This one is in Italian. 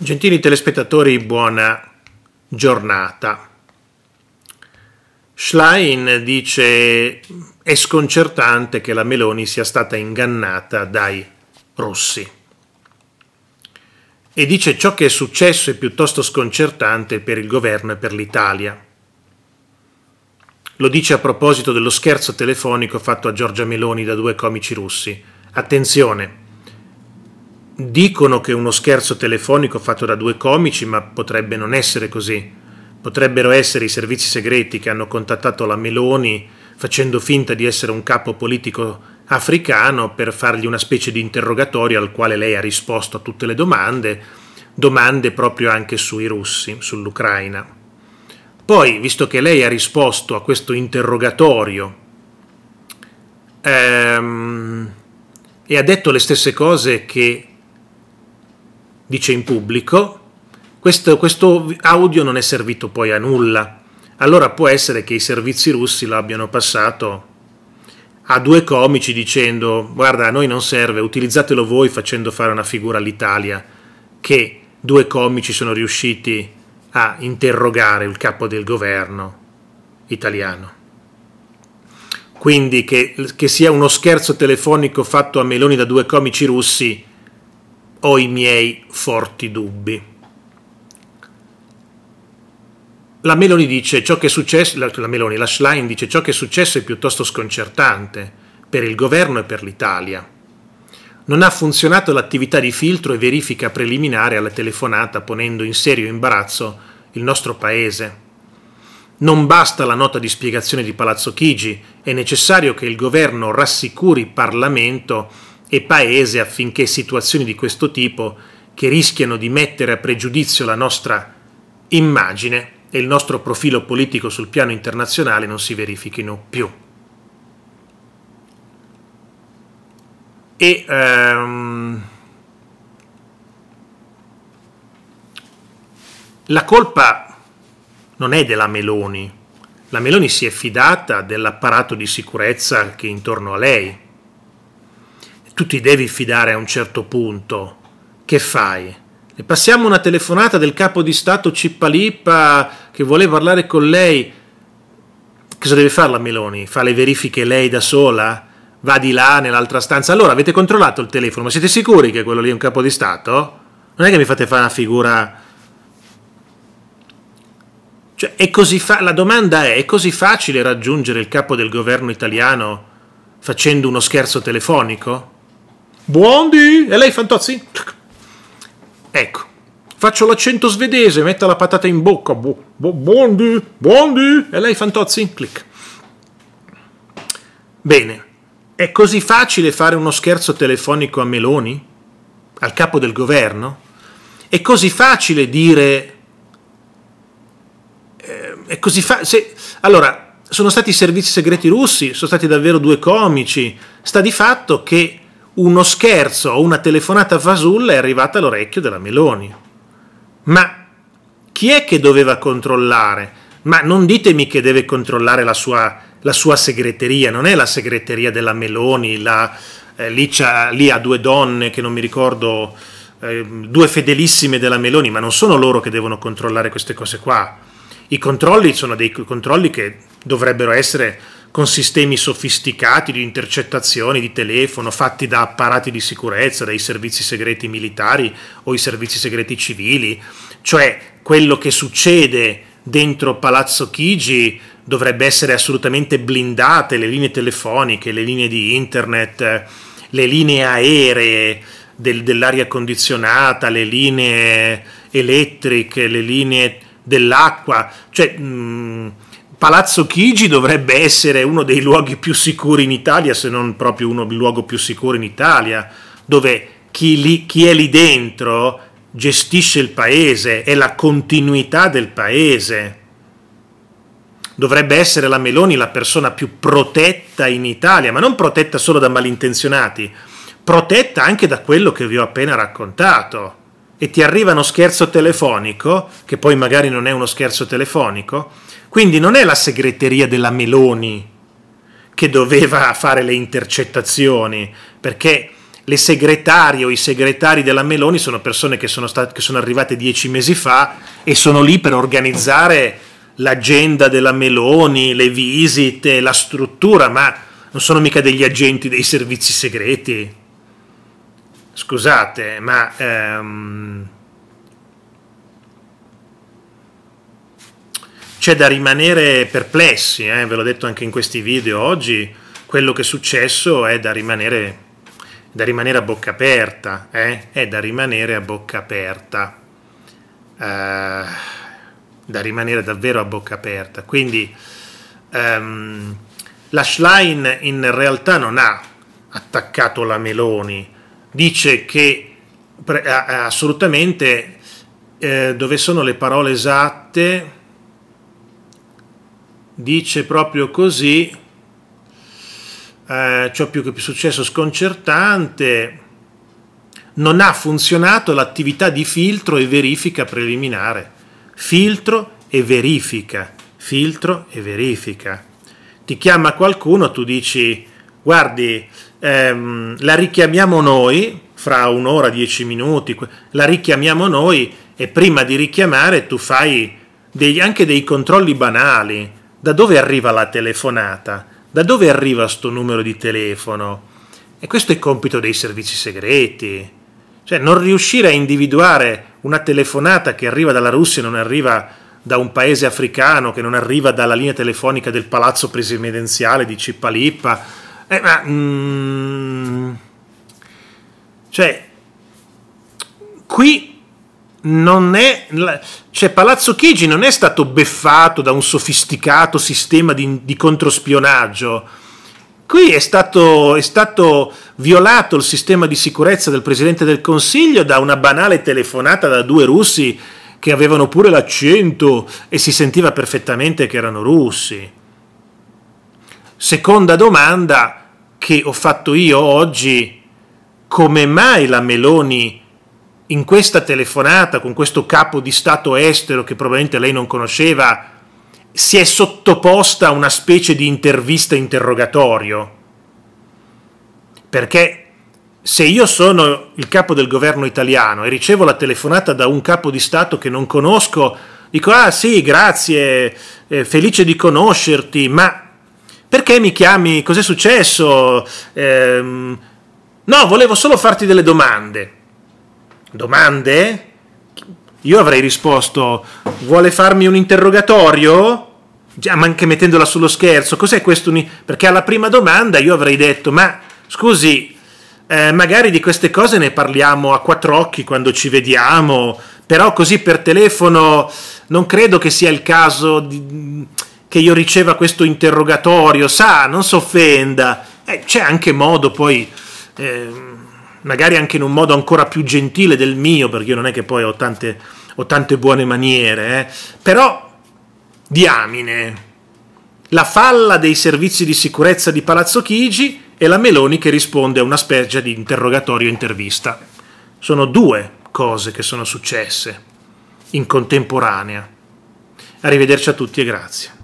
Gentili telespettatori, buona giornata. Schlein dice è sconcertante che la Meloni sia stata ingannata dai russi. e dice ciò che è successo è piuttosto sconcertante per il governo e per l'Italia. Lo dice a proposito dello scherzo telefonico fatto a Giorgia Meloni da due comici russi. Attenzione, Dicono che uno scherzo telefonico fatto da due comici, ma potrebbe non essere così. Potrebbero essere i servizi segreti che hanno contattato la Meloni facendo finta di essere un capo politico africano per fargli una specie di interrogatorio al quale lei ha risposto a tutte le domande, domande proprio anche sui russi, sull'Ucraina. Poi, visto che lei ha risposto a questo interrogatorio ehm, e ha detto le stesse cose che dice in pubblico, questo, questo audio non è servito poi a nulla. Allora può essere che i servizi russi lo abbiano passato a due comici dicendo guarda a noi non serve, utilizzatelo voi facendo fare una figura all'Italia che due comici sono riusciti a interrogare il capo del governo italiano. Quindi che, che sia uno scherzo telefonico fatto a Meloni da due comici russi ho i miei forti dubbi. La Meloni dice ciò che è successo, la, Meloni, la Schlein dice ciò che è successo è piuttosto sconcertante per il governo e per l'Italia. Non ha funzionato l'attività di filtro e verifica preliminare alla telefonata ponendo in serio imbarazzo il nostro paese. Non basta la nota di spiegazione di Palazzo Chigi, è necessario che il governo rassicuri Parlamento e Paese affinché situazioni di questo tipo, che rischiano di mettere a pregiudizio la nostra immagine e il nostro profilo politico sul piano internazionale, non si verifichino più. E ehm, la colpa non è della Meloni. La Meloni si è fidata dell'apparato di sicurezza che è intorno a lei, tu ti devi fidare a un certo punto. Che fai? Le passiamo una telefonata del capo di Stato Cippalippa che vuole parlare con lei. Cosa deve fare la Meloni? Fa le verifiche lei da sola? Va di là nell'altra stanza? Allora, avete controllato il telefono, ma siete sicuri che quello lì è un capo di Stato? Non è che mi fate fare una figura... Cioè, è così fa- la domanda è, è così facile raggiungere il capo del governo italiano facendo uno scherzo telefonico? Buondì! E lei, Fantozzi? Ecco, faccio l'accento svedese, metta la patata in bocca. Bu- bu- buondì! Buondì! E lei, Fantozzi? Clic. Bene, è così facile fare uno scherzo telefonico a Meloni? Al capo del governo? È così facile dire... Eh, è così facile... Allora, sono stati i servizi segreti russi, sono stati davvero due comici. Sta di fatto che uno scherzo o una telefonata fasulla è arrivata all'orecchio della Meloni. Ma chi è che doveva controllare? Ma non ditemi che deve controllare la sua, la sua segreteria, non è la segreteria della Meloni, la, eh, lì, lì, ha due donne che non mi ricordo, eh, due fedelissime della Meloni, ma non sono loro che devono controllare queste cose qua. I controlli sono dei controlli che dovrebbero essere con sistemi sofisticati di intercettazioni di telefono fatti da apparati di sicurezza, dai servizi segreti militari o i servizi segreti civili, cioè quello che succede dentro Palazzo Chigi dovrebbe essere assolutamente blindate le linee telefoniche, le linee di internet, le linee aeree del, dell'aria condizionata, le linee elettriche, le linee dell'acqua, cioè mh, mm, Palazzo Chigi dovrebbe essere uno dei luoghi più sicuri in Italia, se non proprio uno, il luogo più sicuro in Italia, dove chi, lì, chi è lì dentro gestisce il paese, è la continuità del paese. Dovrebbe essere la Meloni la persona più protetta in Italia, ma non protetta solo da malintenzionati, protetta anche da quello che vi ho appena raccontato e ti arriva uno scherzo telefonico, che poi magari non è uno scherzo telefonico, quindi non è la segreteria della Meloni che doveva fare le intercettazioni, perché le segretarie o i segretari della Meloni sono persone che sono, state, che sono arrivate dieci mesi fa e sono lì per organizzare l'agenda della Meloni, le visite, la struttura, ma non sono mica degli agenti dei servizi segreti scusate, ma ehm, c'è da rimanere perplessi, eh? ve l'ho detto anche in questi video oggi, quello che è successo è da rimanere, da rimanere a bocca aperta, eh? è da rimanere a bocca aperta, eh, da rimanere davvero a bocca aperta. Quindi ehm, la Schlein in realtà non ha attaccato la Meloni, dice che pre- assolutamente eh, dove sono le parole esatte dice proprio così eh, ciò più che è successo sconcertante non ha funzionato l'attività di filtro e verifica preliminare filtro e verifica filtro e verifica ti chiama qualcuno tu dici guardi ehm, la richiamiamo noi, fra un'ora, dieci minuti, la richiamiamo noi e prima di richiamare tu fai degli, anche dei controlli banali. Da dove arriva la telefonata? Da dove arriva sto numero di telefono? E questo è compito dei servizi segreti. Cioè non riuscire a individuare una telefonata che arriva dalla Russia, non arriva da un paese africano, che non arriva dalla linea telefonica del palazzo presidenziale di Cippalippa eh, ma... Mm, cioè, qui non è... Cioè, Palazzo Chigi non è stato beffato da un sofisticato sistema di, di controspionaggio. Qui è stato, è stato, violato il sistema di sicurezza del Presidente del Consiglio da una banale telefonata da due russi che avevano pure l'accento e si sentiva perfettamente che erano russi. Seconda domanda, che ho fatto io oggi, come mai la Meloni in questa telefonata con questo capo di Stato estero che probabilmente lei non conosceva, si è sottoposta a una specie di intervista interrogatorio. Perché se io sono il capo del governo italiano e ricevo la telefonata da un capo di Stato che non conosco, dico ah sì, grazie, eh, felice di conoscerti, ma perché mi chiami? Cos'è successo? Ehm, no, volevo solo farti delle domande. Domande? Io avrei risposto, vuole farmi un interrogatorio? Già, ma anche mettendola sullo scherzo, cos'è questo? Perché alla prima domanda io avrei detto, ma scusi, eh, magari di queste cose ne parliamo a quattro occhi quando ci vediamo, però così per telefono non credo che sia il caso di che io riceva questo interrogatorio, sa, non si offenda. Eh, c'è anche modo poi, eh, magari anche in un modo ancora più gentile del mio, perché io non è che poi ho tante, ho tante buone maniere, eh. però diamine. La falla dei servizi di sicurezza di Palazzo Chigi e la Meloni che risponde a una spergia di interrogatorio intervista. Sono due cose che sono successe in contemporanea. Arrivederci a tutti e grazie.